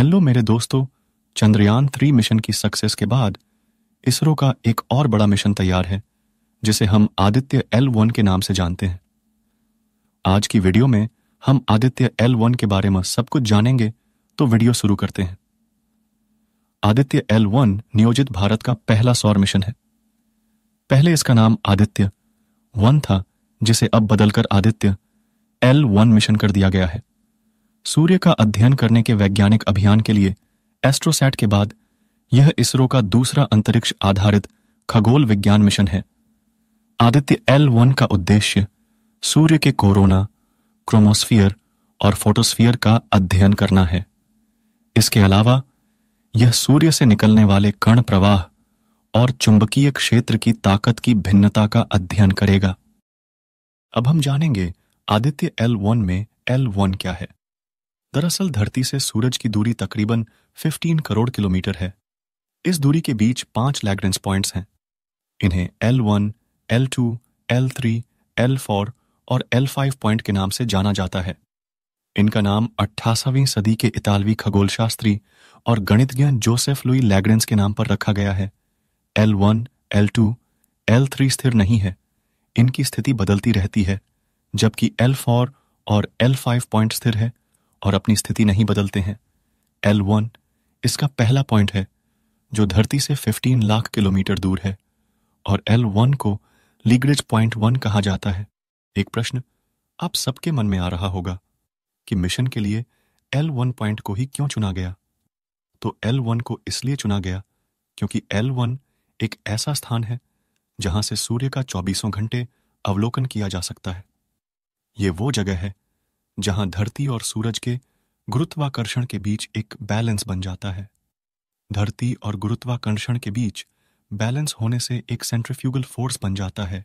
hello मेरे दोस्तों Chandrayaan three mission की सक्सेस के बाद इसरो का एक और बड़ा मिशन तैयार है जिसे हम आदित्य एल वन के नाम से जानते हैं आज की वीडियो में हम आदित्य एल वन के बारे में सब कुछ जानेंगे तो वीडियो शुरू करते हैं आदित्य एल वन नियोजित भारत का पहला सौर मिशन है पहले इसका नाम आदित्य वन था जिसे अब बदलकर आदित्य एल वन मिशन कर दिया गया है सूर्य का अध्ययन करने के वैज्ञानिक अभियान के लिए एस्ट्रोसैट के बाद यह इसरो का दूसरा अंतरिक्ष आधारित खगोल विज्ञान मिशन है आदित्य एल वन का उद्देश्य सूर्य के कोरोना क्रोमोस्फियर और फोटोस्फियर का अध्ययन करना है इसके अलावा यह सूर्य से निकलने वाले कण प्रवाह और चुंबकीय क्षेत्र की ताकत की भिन्नता का अध्ययन करेगा अब हम जानेंगे आदित्य एल वन में एल वन क्या है दरअसल धरती से सूरज की दूरी तकरीबन 15 करोड़ किलोमीटर है इस दूरी के बीच पांच लैग्रेंस पॉइंट्स हैं इन्हें L1, L2, L3, L4 और L5 पॉइंट के नाम से जाना जाता है इनका नाम 18वीं सदी के इतालवी खगोलशास्त्री और गणितज्ञ जोसेफ लुई लैग्रेंस के नाम पर रखा गया है L1, L2, L3 स्थिर नहीं है इनकी स्थिति बदलती रहती है जबकि L4 और L5 पॉइंट स्थिर है और अपनी स्थिति नहीं बदलते हैं एल वन इसका पहला पॉइंट है जो धरती से 15 लाख किलोमीटर दूर है और एल वन को लीगरेज पॉइंट वन कहा जाता है एक प्रश्न आप सबके मन में आ रहा होगा कि मिशन के लिए एल वन पॉइंट को ही क्यों चुना गया तो एल वन को इसलिए चुना गया क्योंकि एल वन एक ऐसा स्थान है जहां से सूर्य का चौबीसों घंटे अवलोकन किया जा सकता है ये वो जगह है जहां धरती और सूरज के गुरुत्वाकर्षण के बीच एक बैलेंस बन जाता है धरती और गुरुत्वाकर्षण के बीच बैलेंस होने से एक सेंट्रीफ्यूगल फोर्स बन जाता है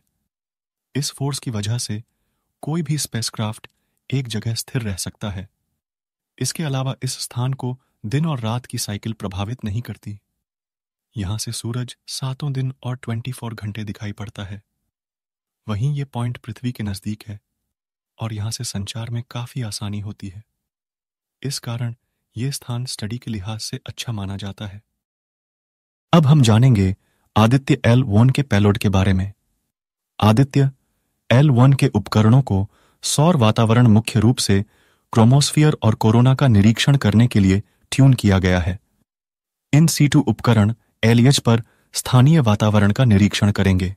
इस फोर्स की वजह से कोई भी स्पेसक्राफ्ट एक जगह स्थिर रह सकता है इसके अलावा इस स्थान को दिन और रात की साइकिल प्रभावित नहीं करती यहां से सूरज सातों दिन और 24 घंटे दिखाई पड़ता है वहीं ये पॉइंट पृथ्वी के नजदीक है और यहाँ से संचार में काफ़ी आसानी होती है इस कारण ये स्थान स्टडी के लिहाज से अच्छा माना जाता है अब हम जानेंगे आदित्य एल वन के पेलोड के बारे में आदित्य एल वन के उपकरणों को सौर वातावरण मुख्य रूप से क्रोमोस्फियर और कोरोना का निरीक्षण करने के लिए ट्यून किया गया है इन सी टू उपकरण एलियज पर स्थानीय वातावरण का निरीक्षण करेंगे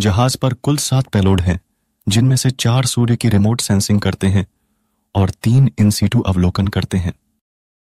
जहाज पर कुल सात पेलोड हैं जिनमें से चार सूर्य की रिमोट सेंसिंग करते हैं और तीन इन सीटू अवलोकन करते हैं